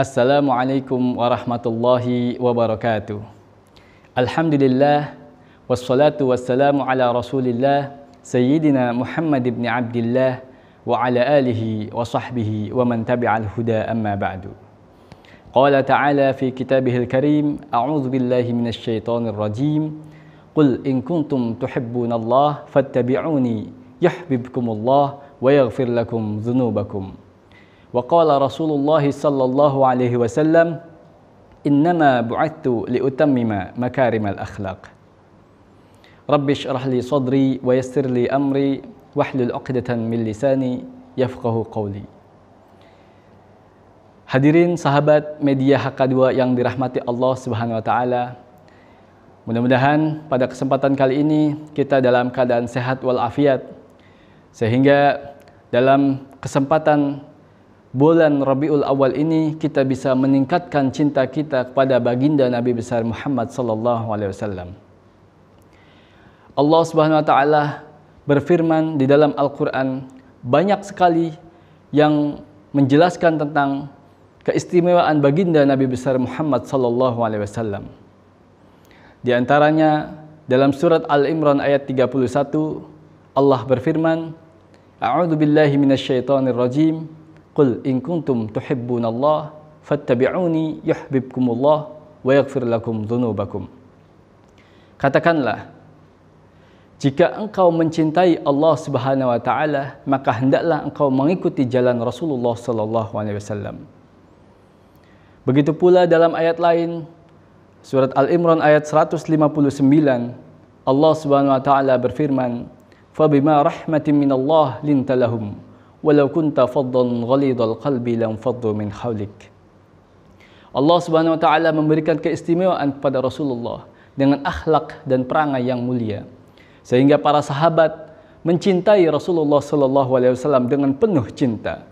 Assalamualaikum warahmatullahi wabarakatuh Alhamdulillah Wassalatu wassalamu ala rasulillah Sayyidina Muhammad ibn Abdullah Wa ala alihi wa sahbihi wa man tabi'al huda amma ba'du Qala ta'ala fi kitabihil karim A'udhu billahi minasyaitanir rajim Qul in kuntum tuhibbun Allah Fattabi'uni Yahbibkumullah Wa yaghfir lakum dhunubakum وقال رسول الله صلى الله عليه وسلم إنما بعثت لأتمم مكارم الأخلاق رب اشرح لي صدري ويسر لي أمري واحلل عقدة من لساني يفقه قولي Hadirin sahabat media HK2 yang dirahmati Allah Subhanahu wa taala. Mudah-mudahan pada kesempatan kali ini kita dalam keadaan sehat wal afiat sehingga dalam kesempatan bulan Rabiul Awal ini kita bisa meningkatkan cinta kita kepada baginda Nabi besar Muhammad sallallahu alaihi wasallam. Allah Subhanahu wa taala berfirman di dalam Al-Qur'an banyak sekali yang menjelaskan tentang keistimewaan baginda Nabi besar Muhammad sallallahu alaihi wasallam. Di antaranya dalam surat Al-Imran ayat 31 Allah berfirman A'udzu billahi minasyaitonir rajim Qul in kuntum tuhibbunallah fattabi'uni yuhibbukumullah wa yaghfir lakum dhunubakum. Katakanlah, jika engkau mencintai Allah Subhanahu wa taala, maka hendaklah engkau mengikuti jalan Rasulullah sallallahu alaihi wasallam. Begitu pula dalam ayat lain surat Al-Imran ayat 159 Allah Subhanahu wa taala berfirman, "Fabima rahmatin minallah lintalahum." walau kunta faddan ghalidul qalbi lam faddu min hawlik. Allah Subhanahu wa taala memberikan keistimewaan kepada Rasulullah dengan akhlak dan perangai yang mulia sehingga para sahabat mencintai Rasulullah sallallahu alaihi wasallam dengan penuh cinta.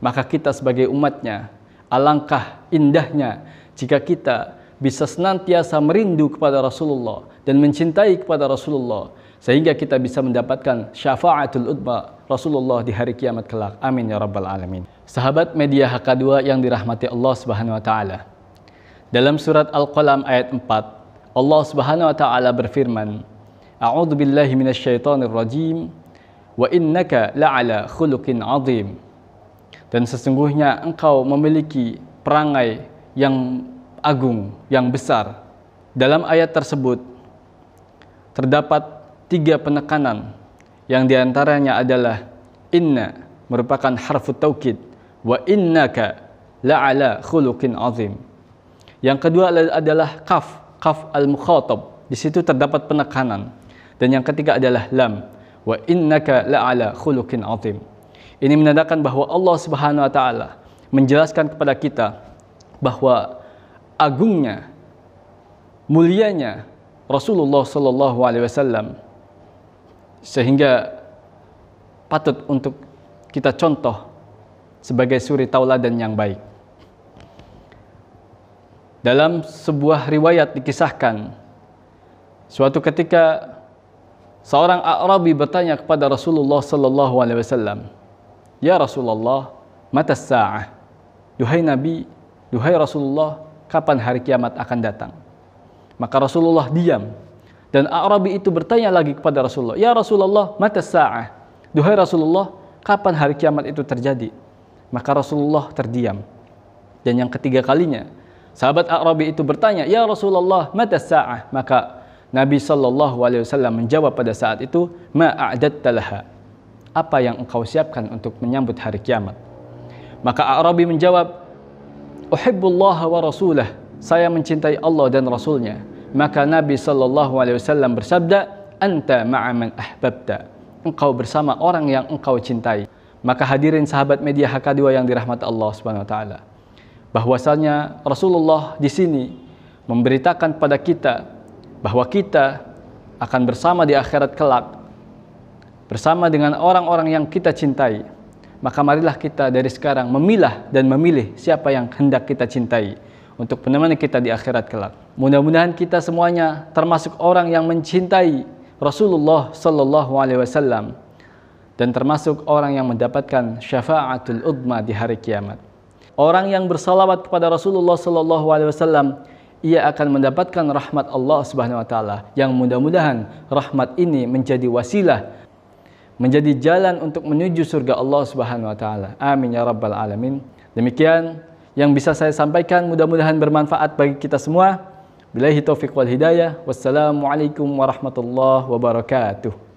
Maka kita sebagai umatnya alangkah indahnya jika kita bisa senantiasa merindu kepada Rasulullah dan mencintai kepada Rasulullah sehingga kita bisa mendapatkan syafaatul utba Rasulullah di hari kiamat kelak. Amin ya rabbal alamin. Sahabat media HK2 yang dirahmati Allah Subhanahu wa taala. Dalam surat Al-Qalam ayat 4, Allah Subhanahu wa taala berfirman, A'udzu billahi minasyaitonir rajim wa innaka la'ala khuluqin 'adzim." Dan sesungguhnya engkau memiliki perangai yang agung, yang besar. Dalam ayat tersebut terdapat tiga penekanan yang diantaranya adalah inna merupakan harfu taukid wa innaka la'ala khuluqin azim. Yang kedua adalah kaf, kaf al-mukhatab. Di situ terdapat penekanan. Dan yang ketiga adalah lam, wa innaka la'ala khuluqin azim. Ini menandakan bahwa Allah Subhanahu wa taala menjelaskan kepada kita bahwa agungnya mulianya Rasulullah sallallahu alaihi wasallam sehingga patut untuk kita contoh sebagai suri tauladan yang baik. Dalam sebuah riwayat dikisahkan suatu ketika seorang Arabi bertanya kepada Rasulullah sallallahu alaihi wasallam, "Ya Rasulullah, mata sa'ah?" Duhai Nabi, duhai Rasulullah, kapan hari kiamat akan datang? Maka Rasulullah diam dan Arabi itu bertanya lagi kepada Rasulullah, "Ya Rasulullah, mata sa'ah?" Duhai Rasulullah, kapan hari kiamat itu terjadi? Maka Rasulullah terdiam. Dan yang ketiga kalinya, sahabat Arabi itu bertanya, "Ya Rasulullah, mata sa'ah?" Maka Nabi sallallahu alaihi wasallam menjawab pada saat itu, "Ma a'dadta laha?" Apa yang engkau siapkan untuk menyambut hari kiamat? Maka Arabi menjawab, Uhibbullah wa rasulah." Saya mencintai Allah dan Rasulnya maka Nabi Shallallahu Alaihi Wasallam bersabda, anta ma'aman ahbabta. Engkau bersama orang yang engkau cintai. Maka hadirin sahabat media HK2 yang dirahmati Allah Subhanahu wa taala. Bahwasanya Rasulullah di sini memberitakan pada kita bahwa kita akan bersama di akhirat kelak bersama dengan orang-orang yang kita cintai. Maka marilah kita dari sekarang memilah dan memilih siapa yang hendak kita cintai untuk penemani kita di akhirat kelak. Mudah-mudahan kita semuanya termasuk orang yang mencintai Rasulullah sallallahu alaihi wasallam dan termasuk orang yang mendapatkan syafaatul udma di hari kiamat. Orang yang bersalawat kepada Rasulullah sallallahu alaihi wasallam ia akan mendapatkan rahmat Allah Subhanahu wa taala yang mudah-mudahan rahmat ini menjadi wasilah menjadi jalan untuk menuju surga Allah Subhanahu wa taala. Amin ya rabbal alamin. Demikian yang bisa saya sampaikan mudah-mudahan bermanfaat bagi kita semua. Bilahi taufiq wal hidayah. Wassalamualaikum warahmatullahi wabarakatuh.